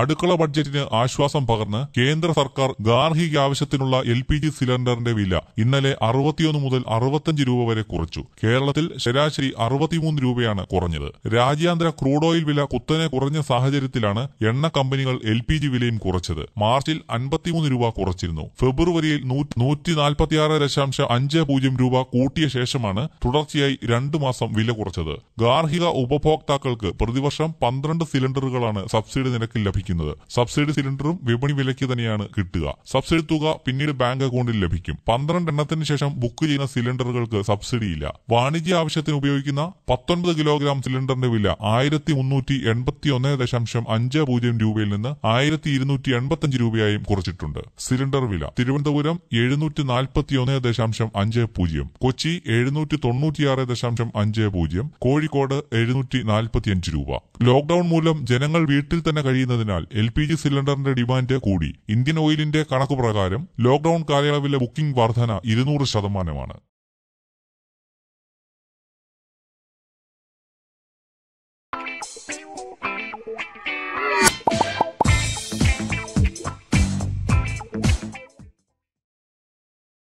അടുക്കള ബഡ്ജറ്റിന് ആശ്വാസം പകർന്ന് കേന്ദ്ര സർക്കാർ ഗാർഹിക ആവശ്യത്തിനുള്ള എൽ പി ജി സിലിണ്ടറിന്റെ വില ഇന്നലെ അറുപത്തിയൊന്ന് മുതൽ അറുപത്തഞ്ച് രൂപ വരെ കുറച്ചു കേരളത്തിൽ ശരാശരി അറുപത്തിമൂന്ന് രൂപയാണ് കുറഞ്ഞത് രാജ്യാന്തര ക്രൂഡ് ഓയിൽ വില കുത്തനെ കുറഞ്ഞ സാഹചര്യത്തിലാണ് എണ്ണ കമ്പനികൾ എൽ പി ജി വിലയും കുറച്ചത് മാർച്ചിൽ അൻപത്തിമൂന്ന് രൂപ കുറച്ചിരുന്നു ഫെബ്രുവരിയിൽ നൂറ്റി നാൽപ്പത്തിയാറ് ദശാംശം അഞ്ച് പൂജ്യം രൂപ കൂട്ടിയ ശേഷമാണ് തുടർച്ചയായി രണ്ടു മാസം വില കുറച്ചത് ഗാർഹിക ഉപഭോക്താക്കൾക്ക് പ്രതിവർഷം പന്ത്രണ്ട് സിലിണ്ടറുകളാണ് സബ്സിഡി നിരക്കിൽ ലഭിക്കുന്നത് ലഭിക്കുന്നത് സബ്സിഡി സിലിണ്ടറും വിപണി വിലയ്ക്ക് തന്നെയാണ് കിട്ടുക സബ്സിഡി തുക പിന്നീട് ബാങ്ക് അക്കൗണ്ടിൽ ലഭിക്കും പന്ത്രണ്ട് എണ്ണത്തിന് ശേഷം ബുക്ക് ചെയ്യുന്ന സിലിണ്ടറുകൾക്ക് സബ്സിഡി ഇല്ല വാണിജ്യ ആവശ്യത്തിന് ഉപയോഗിക്കുന്ന പത്തൊൻപത് കിലോഗ്രാം സിലിണ്ടറിന്റെ വില ആയിരത്തി മുന്നൂറ്റി എൺപത്തി ഒന്ന് ദശാംശം അഞ്ച് പൂജ്യം രൂപയിൽ നിന്ന് ആയിരത്തി ഇരുന്നൂറ്റി എൺപത്തി രൂപയായും കുറച്ചിട്ടുണ്ട് സിലിണ്ടർ വില തിരുവനന്തപുരം എഴുന്നൂറ്റി നാൽപ്പത്തി ഒന്ന് ദശാംശം അഞ്ച് പൂജ്യം കൊച്ചി എഴുന്നൂറ്റി തൊണ്ണൂറ്റിയാറ് ദശാംശം അഞ്ച് പൂജ്യം കോഴിക്കോട് എഴുന്നൂറ്റി നാൽപ്പത്തിയഞ്ച് രൂപ ലോക്ഡൌൺ മൂലം ജനങ്ങൾ വീട്ടിൽ തന്നെ കഴിയുന്നതിന് വർദ്ധിച്ചതിനാൽ എൽ പി ജി സിലിണ്ടറിന്റെ ഡിമാൻഡ് കൂടി ഇന്ത്യൻ ഓയിലിന്റെ കണക്ക് പ്രകാരം ലോക്ഡൌൺ കാലയളവിലെ ബുക്കിംഗ് വർധന ഇരുന്നൂറ് ശതമാനമാണ്